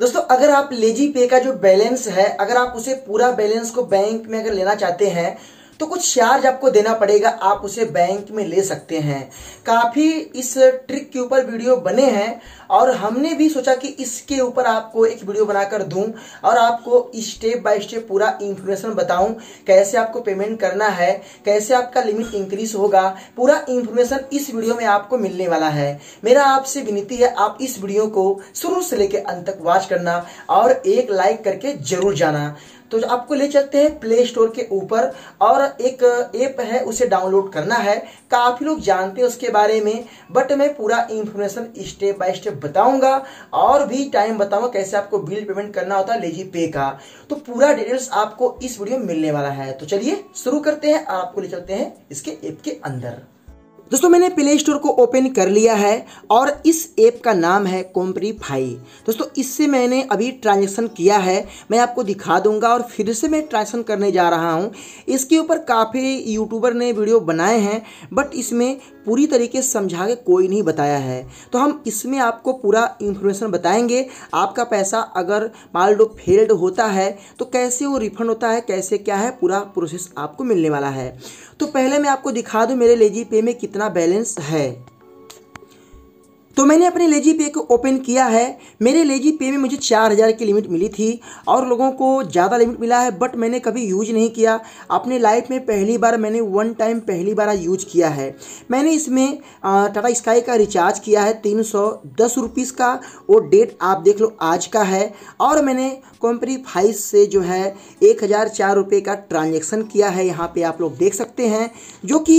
दोस्तों अगर आप लेजी पे का जो बैलेंस है अगर आप उसे पूरा बैलेंस को बैंक में अगर लेना चाहते हैं तो कुछ चार्ज आपको देना पड़ेगा आप उसे बैंक में ले सकते हैं काफ़ी इस ट्रिक के ऊपर वीडियो बने हैं और हमने भी सोचा कि इसके ऊपर आपको एक वीडियो बनाकर दूं और आपको स्टेप बाय स्टेप पूरा इन्फॉर्मेशन बताऊं कैसे आपको पेमेंट करना है कैसे आपका लिमिट इंक्रीज होगा पूरा इन्फॉर्मेशन इस वीडियो में आपको मिलने वाला है मेरा आपसे विनती है आप इस वीडियो को शुरू से लेकर अंत तक वॉच करना और एक लाइक करके जरूर जाना तो आपको ले चलते हैं प्ले स्टोर के ऊपर और एक ऐप है उसे डाउनलोड करना है काफ़ी लोग जानते हैं उसके बारे में बट मैं पूरा इंफॉर्मेशन स्टेप बाय स्टेप बताऊंगा और भी टाइम बताऊंगा कैसे आपको बिल पेमेंट करना होता है लेजी पे का तो पूरा डिटेल्स आपको इस वीडियो में मिलने वाला है तो चलिए शुरू करते हैं आपको ले चलते हैं इसके ऐप के अंदर दोस्तों मैंने प्ले स्टोर को ओपन कर लिया है और इस ऐप का नाम है कॉम्प्रीफाई दोस्तों इससे मैंने अभी ट्रांजेक्शन किया है मैं आपको दिखा दूंगा और फिर से मैं ट्रांजेक्शन करने जा रहा हूँ इसके ऊपर काफ़ी यूट्यूबर ने वीडियो बनाए हैं बट इसमें पूरी तरीके से समझा के कोई नहीं बताया है तो हम इसमें आपको पूरा इन्फॉर्मेशन बताएंगे आपका पैसा अगर मान लो फेल्ड होता है तो कैसे वो रिफंड होता है कैसे क्या है पूरा प्रोसेस आपको मिलने वाला है तो पहले मैं आपको दिखा दूँ मेरे लेजी पे में कितना बैलेंस है तो मैंने अपने लेजी पे को ओपन किया है मेरे लेजी पे में मुझे चार हज़ार की लिमिट मिली थी और लोगों को ज़्यादा लिमिट मिला है बट मैंने कभी यूज नहीं किया अपने लाइफ में पहली बार मैंने वन टाइम पहली बार यूज किया है मैंने इसमें टाटा स्काई का रिचार्ज किया है तीन सौ दस रुपीज़ का वो डेट आप देख लो आज का है और मैंने कंपनी फाइव से जो है एक हज़ार चार रुपये का ट्रांजेक्शन किया है यहाँ पर आप लोग देख सकते हैं जो कि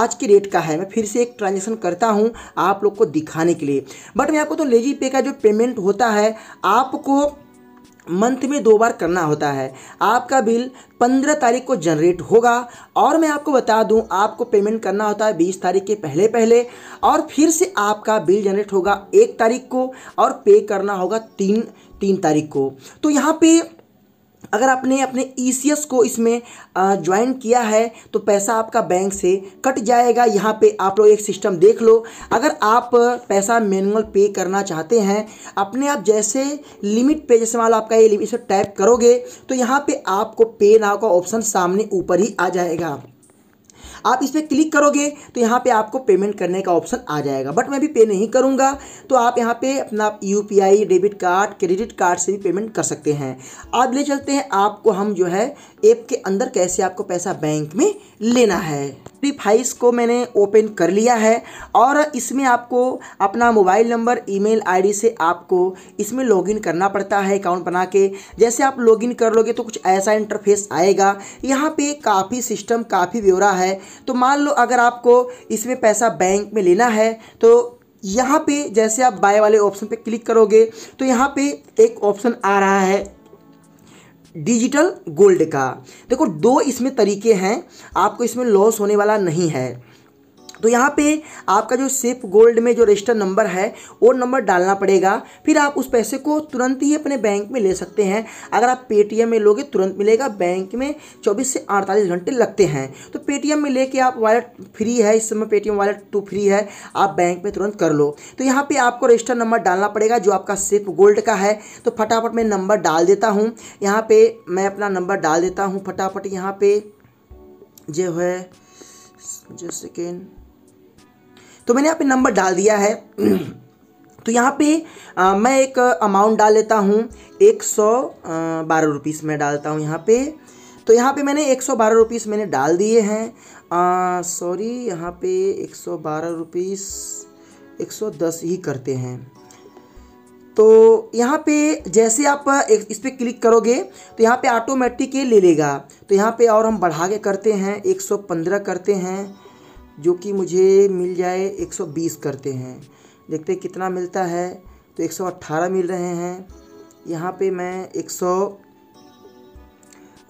आज के डेट का है मैं फिर से एक ट्रांजेक्शन करता हूँ आप लोग को दिखा बढ़ाने के लिए बट मैं आपको तो लेजी पे का जो पेमेंट होता है आपको मंथ में दो बार करना होता है आपका बिल पंद्रह तारीख को जनरेट होगा और मैं आपको बता दूं आपको पेमेंट करना होता है बीस तारीख के पहले पहले और फिर से आपका बिल जनरेट होगा एक तारीख को और पे करना होगा तीन तीन तारीख को तो यहाँ पे अगर आपने अपने ई e को इसमें ज्वाइन किया है तो पैसा आपका बैंक से कट जाएगा यहाँ पे आप लोग एक सिस्टम देख लो अगर आप पैसा मैनुअल पे करना चाहते हैं अपने आप जैसे लिमिट पे जैसे मान लो आपका ये लिमिट से करोगे तो यहाँ पे आपको पे नाव का ऑप्शन सामने ऊपर ही आ जाएगा आप इस पर क्लिक करोगे तो यहाँ पर पे आपको पेमेंट करने का ऑप्शन आ जाएगा बट मैं भी पे नहीं करूँगा तो आप यहाँ पे अपना यू डेबिट कार्ड क्रेडिट कार्ड से भी पेमेंट कर सकते हैं अब ले चलते हैं आपको हम जो है ऐप के अंदर कैसे आपको पैसा बैंक में लेना है फाइस को मैंने ओपन कर लिया है और इसमें आपको अपना मोबाइल नंबर ईमेल आईडी से आपको इसमें लॉगिन करना पड़ता है अकाउंट बना के जैसे आप लॉगिन कर लोगे तो कुछ ऐसा इंटरफेस आएगा यहाँ पे काफ़ी सिस्टम काफ़ी ब्यौरा है तो मान लो अगर आपको इसमें पैसा बैंक में लेना है तो यहाँ पे जैसे आप बाय वाले ऑप्शन पे क्लिक करोगे तो यहाँ पे एक ऑप्शन आ रहा है डिजिटल गोल्ड का देखो दो इसमें तरीके हैं आपको इसमें लॉस होने वाला नहीं है तो यहाँ पे आपका जो सिप गोल्ड में जो रजिस्टर नंबर है वो नंबर डालना पड़ेगा फिर आप उस पैसे को तुरंत ही अपने बैंक में ले सकते हैं अगर आप पेटीएम में लोगे तुरंत मिलेगा बैंक में चौबीस से अड़तालीस घंटे लगते हैं तो पेटीएम में लेके आप वॉलेट फ्री है इस समय पेटीएम वॉलेट टू फ्री है आप बैंक में तुरंत कर लो तो यहाँ पर आपको रजिस्टर नंबर डालना पड़ेगा जो आपका सिप गोल्ड का है तो फटाफट मैं नंबर डाल देता हूँ यहाँ पर मैं अपना नंबर डाल देता हूँ फटाफट यहाँ पर जो है जो सेकेंड तो मैंने यहाँ पे नंबर डाल दिया है तो यहाँ पे आ, मैं एक अमाउंट डाल लेता हूँ एक सौ बारह रुपीज़ मैं डालता हूँ यहाँ पे तो यहाँ पे मैंने एक सौ बारह रुपीज़ मैंने डाल दिए हैं सॉरी यहाँ पे एक सौ बारह रुपीज़ एक सौ दस ही करते हैं तो यहाँ पे जैसे आप एक इस पर क्लिक करोगे तो यहाँ पे ऑटोमेटिक ये ले लेगा तो यहाँ पे और हम बढ़ा के करते हैं एक सौ पंद्रह करते हैं जो कि मुझे मिल जाए 120 करते हैं देखते हैं कितना मिलता है तो 118 मिल रहे हैं यहाँ पे मैं एक सौ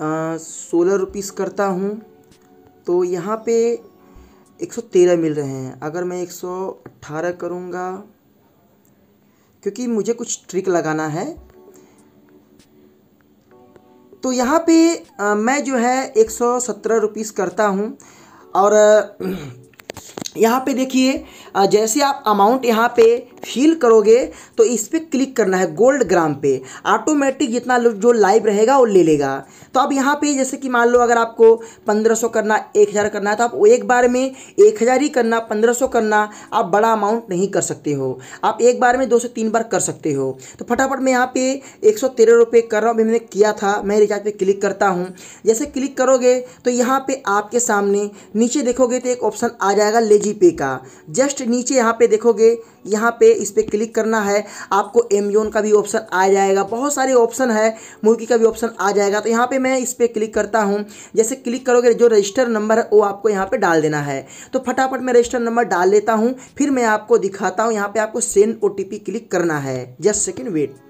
सोलह रुपीस करता हूँ तो यहाँ पे 113 मिल रहे हैं अगर मैं 118 करूँगा क्योंकि मुझे कुछ ट्रिक लगाना है तो यहाँ पे आ, मैं जो है एक सौ सत्रह रुपीस करता हूँ और यहाँ पे देखिए जैसे आप अमाउंट यहाँ पे फिल करोगे तो इस पर क्लिक करना है गोल्ड ग्राम पे ऑटोमेटिक जितना जो लाइव रहेगा वो ले लेगा तो अब यहाँ पे जैसे कि मान लो अगर आपको पंद्रह सौ करना एक हज़ार करना है तो आप एक बार में एक हज़ार ही करना पंद्रह सौ करना आप बड़ा अमाउंट नहीं कर सकते हो आप एक बार में दो से तीन बार कर सकते हो तो फटाफट मैं यहाँ पे एक सौ तेरह रुपये कर रहा हूँ अभी मैंने किया था मैं रिचार्ज पर क्लिक करता हूँ जैसे क्लिक करोगे तो यहाँ पर आपके सामने नीचे देखोगे तो एक ऑप्शन आ जाएगा लेजी पे का जस्ट नीचे यहाँ पे देखोगे यहाँ पे इस पर क्लिक करना है आपको एमजोन का भी ऑप्शन आ जाएगा बहुत सारे ऑप्शन है मुर्गी का भी ऑप्शन आ जाएगा तो यहाँ पे मैं इस पर क्लिक करता हूँ जैसे क्लिक करोगे जो रजिस्टर नंबर है वो आपको यहाँ पे डाल देना है तो फटाफट मैं रजिस्टर नंबर डाल लेता हूँ फिर मैं आपको दिखाता हूँ यहाँ पर आपको सेंड ओ क्लिक करना है जस्ट सेकेंड वेट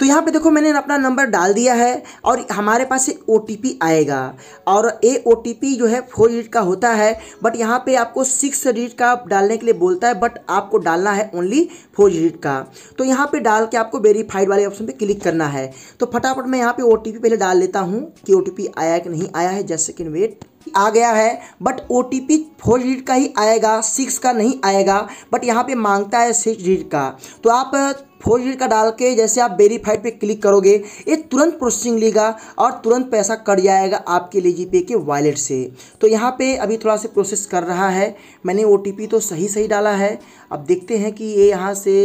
तो यहाँ पे देखो मैंने अपना नंबर डाल दिया है और हमारे पास एक ओ आएगा और ए ओ जो है फोर डिजिट का होता है बट यहाँ पे आपको सिक्स डिजिट का डालने के लिए बोलता है बट आपको डालना है ओनली फोर डिजिट का तो यहाँ पे डाल के आपको वेरीफाइड वाले ऑप्शन पे क्लिक करना है तो फटाफट मैं यहाँ पे ओ पहले डाल लेता हूँ कि ओ आया कि नहीं आया है जस्ट सेकेंड वेट आ गया है but O T P four digit का ही आएगा सिक्स का नहीं आएगा बट यहाँ पे मांगता है सिक्स डिजिट का तो आप फोर uh, डिजिट का डाल के जैसे आप वेरीफाइड पे क्लिक करोगे ये तुरंत प्रोसेसिंग लेगा और तुरंत पैसा कट जाएगा आपके ले जी पे के वॉलेट से तो यहाँ पे अभी थोड़ा सा प्रोसेस कर रहा है मैंने ओ तो सही सही डाला है अब देखते हैं कि ये यहाँ से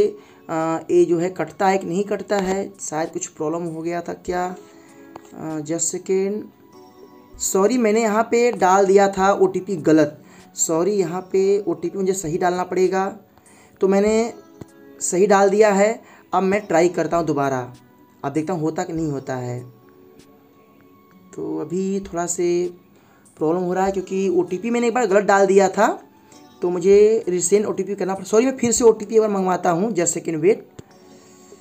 uh, ये जो है कटता है कि नहीं कटता है शायद कुछ प्रॉब्लम हो गया था क्या जस्ट uh, सेकेंड सॉरी मैंने यहाँ पे डाल दिया था ओ गलत सॉरी यहाँ पे ओ मुझे सही डालना पड़ेगा तो मैंने सही डाल दिया है अब मैं ट्राई करता हूँ दोबारा अब देखता हूँ होता कि नहीं होता है तो अभी थोड़ा से प्रॉब्लम हो रहा है क्योंकि ओ मैंने एक बार गलत डाल दिया था तो मुझे रिसेंट ओ करना पड़ा सॉरी मैं फिर से ओ एक बार मंगवाता हूँ जस्ट सेकेंड वेट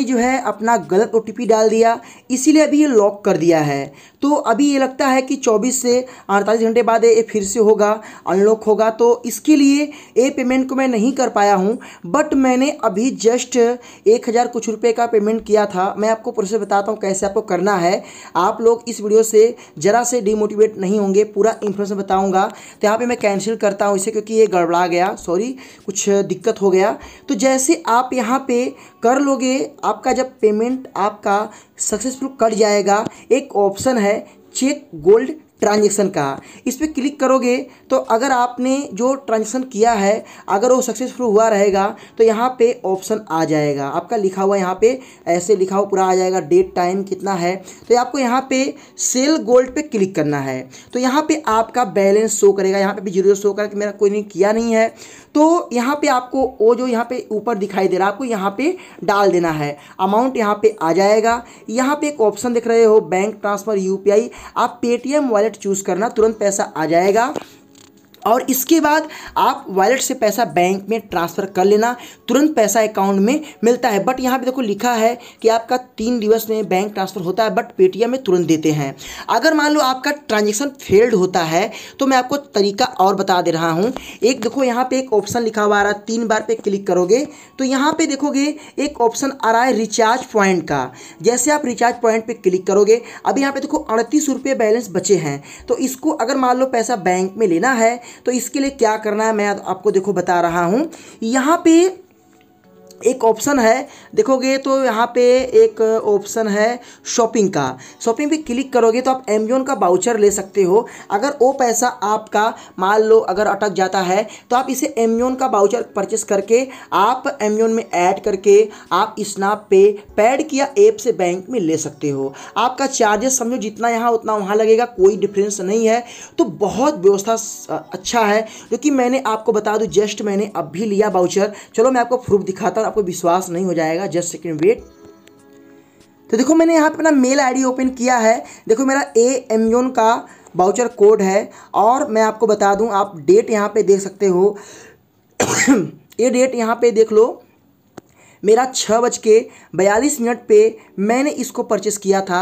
जो है अपना गलत ओ डाल दिया इसीलिए अभी ये लॉक कर दिया है तो अभी ये लगता है कि 24 से अड़तालीस घंटे बाद ये फिर से होगा अनलॉक होगा तो इसके लिए ये पेमेंट को मैं नहीं कर पाया हूँ बट मैंने अभी जस्ट एक हज़ार कुछ रुपये का पेमेंट किया था मैं आपको प्रोसेस बताता हूँ कैसे आपको करना है आप लोग इस वीडियो से ज़रा से डिमोटिवेट नहीं होंगे पूरा इन्फॉर्मेशन बताऊँगा तो यहाँ पर मैं कैंसिल करता हूँ इसे क्योंकि ये गड़बड़ा गया सॉरी कुछ दिक्कत हो गया तो जैसे आप यहाँ पर कर लोगे आपका जब पेमेंट आपका सक्सेसफुल कट जाएगा एक ऑप्शन है चेक गोल्ड ट्रांजेक्शन का इस पर क्लिक करोगे तो अगर आपने जो ट्रांजेक्शन किया है अगर वो सक्सेसफुल हुआ रहेगा तो यहाँ पे ऑप्शन आ जाएगा आपका लिखा हुआ यहाँ पे ऐसे लिखा हुआ पूरा आ जाएगा डेट टाइम कितना है तो आपको यहाँ पे सेल गोल्ड पे क्लिक करना है तो यहाँ पे आपका बैलेंस शो करेगा यहाँ पे भी जीरो शो कि मेरा कोई नहीं किया नहीं है तो यहाँ पर आपको वो जो यहाँ पर ऊपर दिखाई दे रहा है आपको यहाँ पर डाल देना है अमाउंट यहाँ पर आ जाएगा यहाँ पर एक ऑप्शन दिख रहे हो बैंक ट्रांसफ़र यू आप पेटीएम वाले वॉलेट चूज़ करना तुरंत पैसा आ जाएगा और इसके बाद आप वॉलेट से पैसा बैंक में ट्रांसफ़र कर लेना तुरंत पैसा अकाउंट में मिलता है बट यहाँ पे देखो लिखा है कि आपका तीन दिवस में बैंक ट्रांसफ़र होता है बट पेटीएम में तुरंत देते हैं अगर मान लो आपका ट्रांजेक्शन फेल्ड होता है तो मैं आपको तरीका और बता दे रहा हूँ एक देखो यहाँ पर एक ऑप्शन लिखा हुआ आ रहा है तीन बार पर क्लिक करोगे तो यहाँ पर देखोगे एक ऑप्शन आ रहा है रिचार्ज पॉइंट का जैसे आप रिचार्ज पॉइंट पर क्लिक करोगे अभी यहाँ पर देखो अड़तीस बैलेंस बचे हैं तो इसको अगर मान लो पैसा बैंक में लेना है तो इसके लिए क्या करना है मैं आपको देखो बता रहा हूँ यहाँ पे एक ऑप्शन है देखोगे तो यहाँ पे एक ऑप्शन है शॉपिंग का शॉपिंग पे क्लिक करोगे तो आप एमजोन का बाउचर ले सकते हो अगर वो पैसा आपका मान लो अगर अटक जाता है तो आप इसे एमजोन का बाउचर परचेस करके आप एमजोन में ऐड करके आप स्नैप पे पैड किया ऐप से बैंक में ले सकते हो आपका चार्जेस समझो जितना यहाँ उतना वहाँ लगेगा कोई डिफरेंस नहीं है तो बहुत व्यवस्था अच्छा है क्योंकि मैंने आपको बता दूँ जस्ट मैंने अब भी लिया बाउचर चलो मैं आपको प्रूफ दिखाता आपको विश्वास नहीं हो जाएगा जस्ट सेकेंड वेट तो देखो मैंने यहाँ पे अपना मेल आईडी ओपन किया है देखो मेरा ए एमजोन का बाउचर कोड है और मैं आपको बता दूं आप डेट यहाँ पे देख सकते हो ये डेट यहाँ पे देख लो मेरा छः बज के बयालीस मिनट पे मैंने इसको परचेस किया था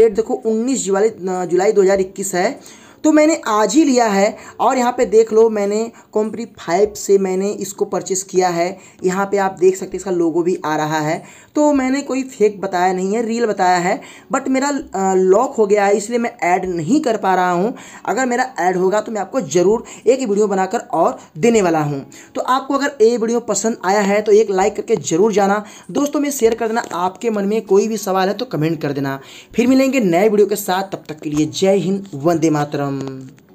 डेट देखो उन्नीस जुलाई जुलाई 2021 है तो मैंने आज ही लिया है और यहाँ पे देख लो मैंने कॉम्प्री फाइव से मैंने इसको परचेस किया है यहाँ पे आप देख सकते इसका लोगो भी आ रहा है तो मैंने कोई फेक बताया नहीं है रील बताया है बट मेरा लॉक हो गया है इसलिए मैं ऐड नहीं कर पा रहा हूँ अगर मेरा ऐड होगा तो मैं आपको ज़रूर एक वीडियो बनाकर और देने वाला हूँ तो आपको अगर ये वीडियो पसंद आया है तो एक लाइक करके ज़रूर जाना दोस्तों में शेयर कर देना आपके मन में कोई भी सवाल है तो कमेंट कर देना फिर मिलेंगे नए वीडियो के साथ तब तक के लिए जय हिंद वंदे मातरम Um.